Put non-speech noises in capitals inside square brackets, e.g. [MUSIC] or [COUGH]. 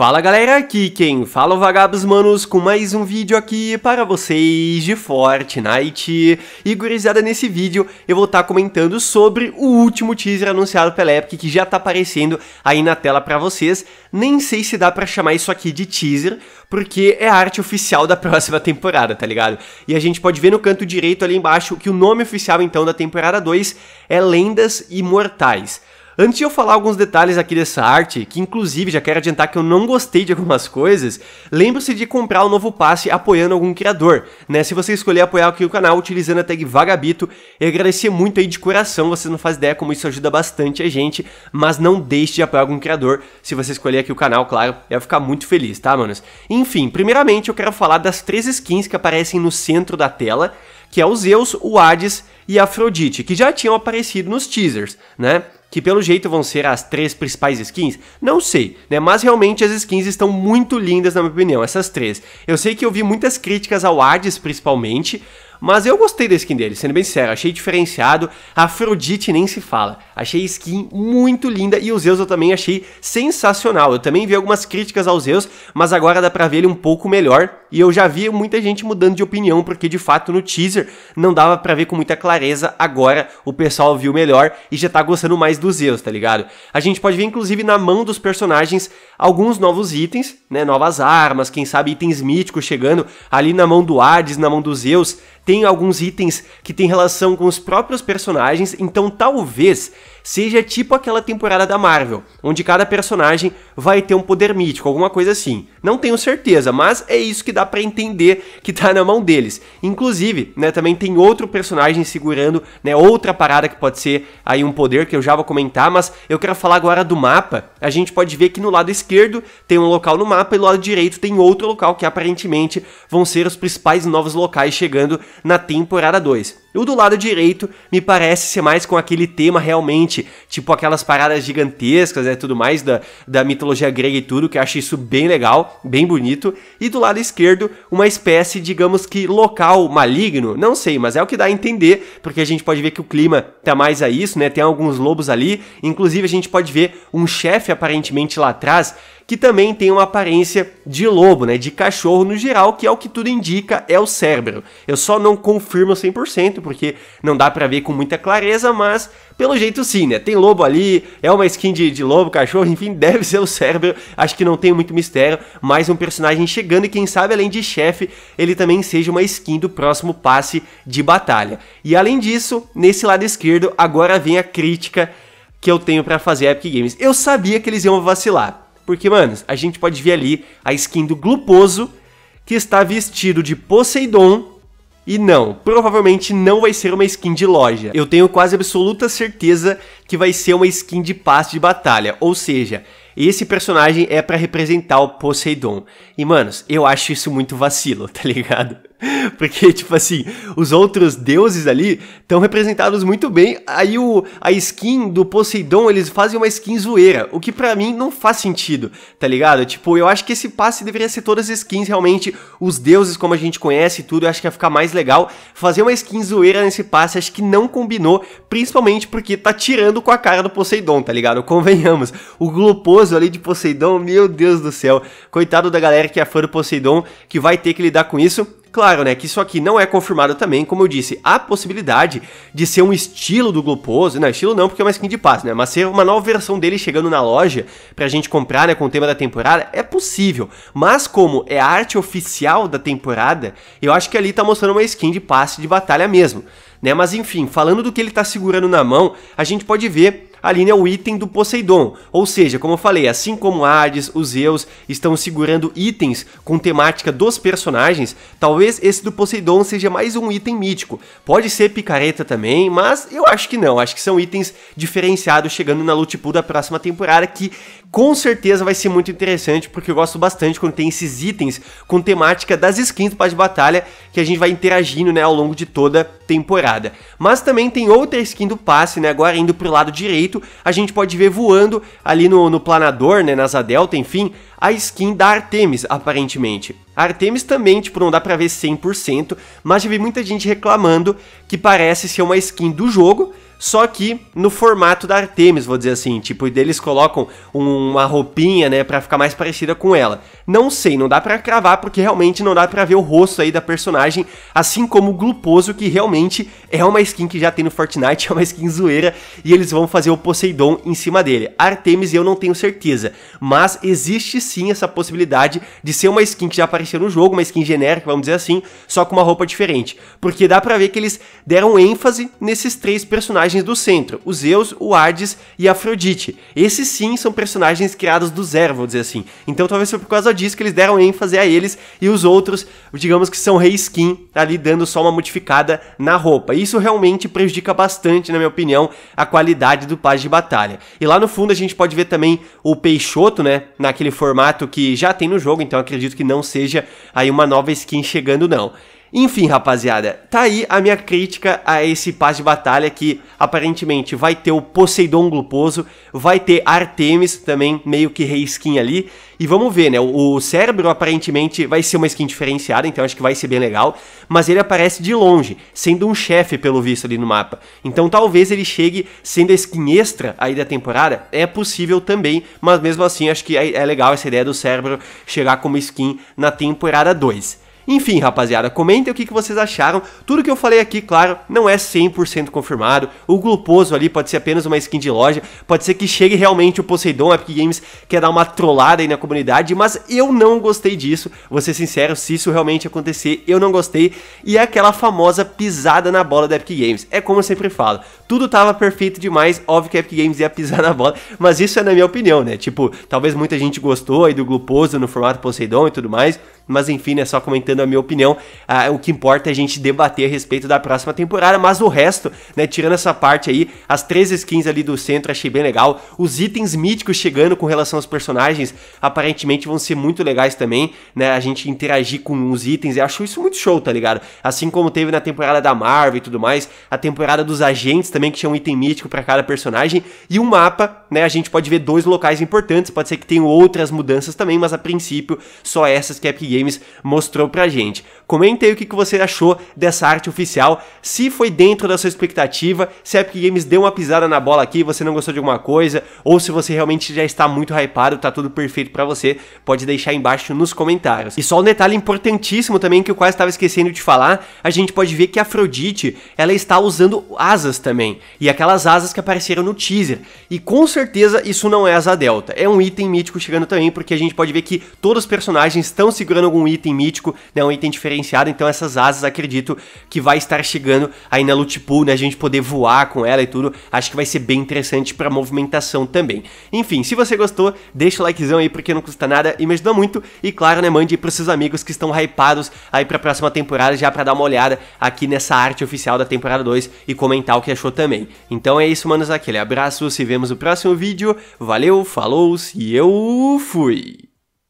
Fala galera, aqui quem fala é o Vagabos Manos com mais um vídeo aqui para vocês de Fortnite. E gurizada, nesse vídeo eu vou estar tá comentando sobre o último teaser anunciado pela Epic que já está aparecendo aí na tela para vocês. Nem sei se dá para chamar isso aqui de teaser, porque é a arte oficial da [LAUGHS] próxima temporada, tá ligado? E a gente pode ver no canto direito ali embaixo que o nome oficial então da temporada 2 é Lendas Imortais. Antes de eu falar alguns detalhes aqui dessa arte, que inclusive já quero adiantar que eu não gostei de algumas coisas, lembre-se de comprar o um novo passe apoiando algum criador, né? Se você escolher apoiar aqui o canal utilizando a tag Vagabito, eu agradecer muito aí de coração, Você não faz ideia como isso ajuda bastante a gente, mas não deixe de apoiar algum criador, se você escolher aqui o canal, claro, eu vou ficar muito feliz, tá, manos? Enfim, primeiramente eu quero falar das três skins que aparecem no centro da tela, que é o Zeus, o Hades e a Afrodite, que já tinham aparecido nos teasers, né? que pelo jeito vão ser as três principais skins? Não sei, né? Mas realmente as skins estão muito lindas, na minha opinião, essas três. Eu sei que eu vi muitas críticas ao Hades, principalmente, mas eu gostei da skin dele, sendo bem sincero, achei diferenciado. A Afrodite nem se fala. Achei skin muito linda e o Zeus eu também achei sensacional. Eu também vi algumas críticas ao Zeus, mas agora dá pra ver ele um pouco melhor e eu já vi muita gente mudando de opinião, porque de fato no teaser não dava para ver com muita clareza. Agora o pessoal viu melhor e já tá gostando mais dos Zeus, tá ligado? A gente pode ver inclusive na mão dos personagens alguns novos itens, né? Novas armas, quem sabe itens míticos chegando ali na mão do Hades, na mão dos Zeus. Tem alguns itens que tem relação com os próprios personagens, então talvez seja tipo aquela temporada da Marvel, onde cada personagem vai ter um poder mítico, alguma coisa assim. Não tenho certeza, mas é isso que dá para entender que tá na mão deles. Inclusive, né, também tem outro personagem segurando, né, outra parada que pode ser aí um poder que eu já vou comentar, mas eu quero falar agora do mapa. A gente pode ver que no lado esquerdo tem um local no mapa e no lado direito tem outro local que aparentemente vão ser os principais novos locais chegando na temporada 2. O do lado direito me parece ser mais com aquele tema realmente tipo aquelas paradas gigantescas, né, tudo mais da, da mitologia grega e tudo, que eu acho isso bem legal, bem bonito. E do lado esquerdo, uma espécie, digamos que local maligno, não sei, mas é o que dá a entender, porque a gente pode ver que o clima tá mais a isso, né? Tem alguns lobos ali, inclusive a gente pode ver um chefe aparentemente lá atrás que também tem uma aparência de lobo, né, de cachorro no geral, que é o que tudo indica é o cérebro. Eu só não confirmo 100% porque não dá para ver com muita clareza, mas pelo jeito sim, né? Tem lobo ali, é uma skin de, de lobo, cachorro, [LAUGHS] enfim, deve ser o cérebro. Acho que não tem muito mistério, mais um personagem chegando e quem sabe além de chefe, ele também seja uma skin do próximo passe de batalha. E além disso, nesse lado esquerdo agora vem a crítica que eu tenho para fazer a Epic Games. Eu sabia que eles iam vacilar. Porque, mano, a gente pode ver ali a skin do Gluposo, que está vestido de Poseidon. E não, provavelmente não vai ser uma skin de loja. Eu tenho quase absoluta certeza que vai ser uma skin de passe de batalha. Ou seja, esse personagem é para representar o Poseidon. E, manos, eu acho isso muito vacilo, [LAUGHS] tá ligado? [LAUGHS] Porque, tipo assim, os outros deuses ali estão representados muito bem. Aí o, a skin do Poseidon, eles fazem uma skin zoeira. O que para mim não faz sentido, tá ligado? Tipo, eu acho que esse passe deveria ser todas as skins, realmente. Os deuses, como a gente conhece e tudo, eu acho que ia ficar mais legal. Fazer uma skin zoeira nesse passe, acho que não combinou. Principalmente porque tá tirando com a cara do Poseidon, tá ligado? [LAUGHS] Convenhamos. O gloposo ali de Poseidon, meu Deus do céu. Coitado da galera que é fã do Poseidon, que vai ter que lidar com isso. Claro, né, que isso aqui não é confirmado também, como eu disse, há possibilidade de ser um estilo do Gloposo, não, estilo não, porque é uma skin de passe, né, mas ser uma nova versão dele chegando na loja pra gente comprar, né, com o tema da temporada, é possível, mas como é a arte oficial da temporada, eu acho que ali tá mostrando uma skin de passe de batalha mesmo, né, mas enfim, falando do que ele tá segurando na mão, a gente pode ver Aline é o item do Poseidon. Ou seja, como eu falei, assim como Hades, os Zeus estão segurando itens com temática dos personagens, talvez esse do Poseidon seja mais um item mítico. Pode ser picareta também, mas eu acho que não. Acho que são itens diferenciados chegando na loot pool da próxima temporada, que com certeza vai ser muito interessante, porque eu gosto bastante quando tem esses itens com temática das skins do Paz de Batalha, que a gente vai interagindo né, ao longo de toda temporada. Mas também tem outra skin do passe, né, agora indo pro lado direito, jeito, a gente pode ver voando ali no, no planador, né, na asa delta, enfim, a skin da Artemis, aparentemente. A Artemis também, tipo, não dá pra ver 100%, mas já vi muita gente reclamando que parece ser uma skin do jogo, só que no formato da Artemis, vou dizer assim, tipo, e eles colocam uma roupinha, né, para ficar mais parecida com ela. Não sei, não dá para cravar porque realmente não dá para ver o rosto aí da personagem, assim como o Gluposo que realmente é uma skin que já tem no Fortnite, [LAUGHS] é uma skin zoeira e eles vão fazer o Poseidon em cima dele. Artemis eu não tenho certeza, mas existe sim essa possibilidade de ser uma skin que já apareceu no jogo, uma skin genérica, vamos dizer assim, só com uma roupa diferente, porque dá para ver que eles deram ênfase nesses três personagens personagens do centro, o Zeus, o Hades e a Afrodite. Esses sim são personagens criados do zero, vou dizer assim. Então talvez foi por causa disso que eles deram ênfase a eles e os outros, digamos que são skin, ali dando só uma modificada na roupa. Isso realmente prejudica bastante, na minha opinião, a qualidade do Paz de batalha. E lá no fundo a gente pode ver também o Peixoto, né, naquele formato que já tem no jogo, então acredito que não seja aí uma nova skin chegando não. Enfim, rapaziada, tá aí a minha crítica a esse passe de batalha que aparentemente vai ter o Poseidon Gluposo, vai ter Artemis também, meio que reskin ali. E vamos ver, né? O, cérebro aparentemente vai ser uma skin diferenciada, então acho que vai ser bem legal. Mas ele aparece de longe, sendo um chefe, pelo visto, ali no mapa. Então talvez ele chegue sendo a skin extra aí da temporada. É possível também, mas mesmo assim acho que é, é legal essa ideia do cérebro chegar como skin na temporada 2. Enfim, rapaziada, comentem o que, que vocês acharam. Tudo que eu falei aqui, claro, não é 100% confirmado. O gluposo ali pode ser apenas uma skin de loja, pode ser que chegue realmente o Poseidon, Epic Games quer dar uma trollada aí na comunidade, mas eu não gostei disso. Vou ser sincero, se isso realmente acontecer, eu não gostei. E é aquela famosa pisada na bola da Epic Games. É como eu sempre falo, tudo tava perfeito demais, óbvio que a Epic Games ia pisar [LAUGHS] na bola, mas isso é na minha opinião, né? Tipo, talvez muita gente gostou aí do gluposo no formato Poseidon e tudo mais, mas enfim, né? Só comentando a minha opinião. Ah, o que importa é a gente debater a respeito da próxima temporada. Mas o resto, né? Tirando essa parte aí, as três skins ali do centro achei bem legal. Os itens míticos chegando com relação aos personagens aparentemente vão ser muito legais também, né? A gente interagir com os itens. Eu acho isso muito show, tá ligado? Assim como teve na temporada da Marvel e tudo mais, a temporada dos agentes também, que tinha um item mítico para cada personagem. E um mapa, né? A gente pode ver dois locais importantes. Pode ser que tenham outras mudanças também, mas a princípio, só essas que a Games mostrou pra gente. Comenta aí o que, você achou dessa arte oficial, se foi dentro da sua expectativa, se a Epic Games deu uma pisada na bola aqui, você não gostou de alguma coisa, ou se você realmente já está muito hypado, tá tudo perfeito para você, pode deixar embaixo nos comentários. E só um detalhe importantíssimo também que eu quase estava esquecendo de falar, a gente pode ver que a Afrodite, ela está usando asas também, e aquelas asas que apareceram no teaser, e com certeza isso não é asa delta, é um item mítico chegando também, porque a gente pode ver que todos os personagens estão segurando procurando algum item mítico, né, um item diferenciado, então essas asas acredito que vai estar chegando aí na loot pool, né, a gente poder voar com ela e tudo, acho que vai ser bem interessante para movimentação também. Enfim, se você gostou, deixa o likezão aí porque não custa nada e me ajuda muito e claro, né, mande para seus amigos que estão hypados aí para a próxima temporada já para dar uma olhada aqui nessa arte oficial da temporada 2 e comentar o que achou também. Então é isso, manos, aquele abraço, se vemos no próximo vídeo. Valeu, falou e eu fui!